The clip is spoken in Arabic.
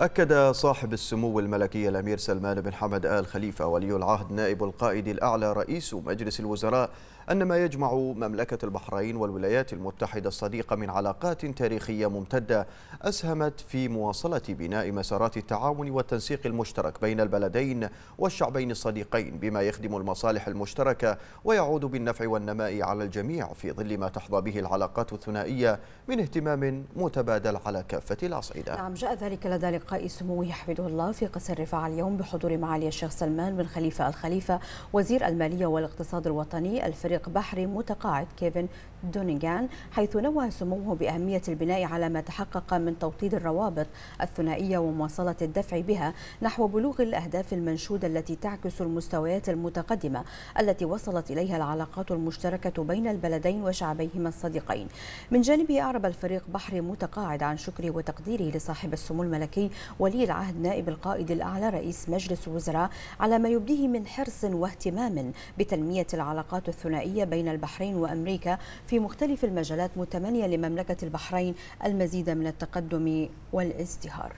أكد صاحب السمو الملكي الأمير سلمان بن حمد آل خليفة ولي العهد نائب القائد الأعلى رئيس مجلس الوزراء أن ما يجمع مملكة البحرين والولايات المتحدة الصديقة من علاقات تاريخية ممتدة أسهمت في مواصلة بناء مسارات التعاون والتنسيق المشترك بين البلدين والشعبين الصديقين بما يخدم المصالح المشتركة ويعود بالنفع والنماء على الجميع في ظل ما تحظى به العلاقات الثنائية من اهتمام متبادل على كافة الأصعدة نعم جاء ذلك لدى لقاء سموه حفظه الله في قصر رفاعة اليوم بحضور معالي الشيخ سلمان بن خليفة الخليفة وزير المالية والاقتصاد الوطني الفريق بحري متقاعد كيفن دونيغان حيث نوه سموه بأهمية البناء على ما تحقق من توطيد الروابط الثنائية ومواصلة الدفع بها نحو بلوغ الأهداف المنشودة التي تعكس المستويات المتقدمة التي وصلت إليها العلاقات المشتركة بين البلدين وشعبيهما الصديقين من جانبه أعرب الفريق بحري متقاعد عن شكره وتقديره لصاحب السمو الملكي ولي العهد نائب القائد الأعلى رئيس مجلس الوزراء على ما يبديه من حرص واهتمام بتنمية العلاقات الثنائية بين البحرين وأمريكا في مختلف المجالات متمنية لمملكة البحرين المزيد من التقدم والازدهار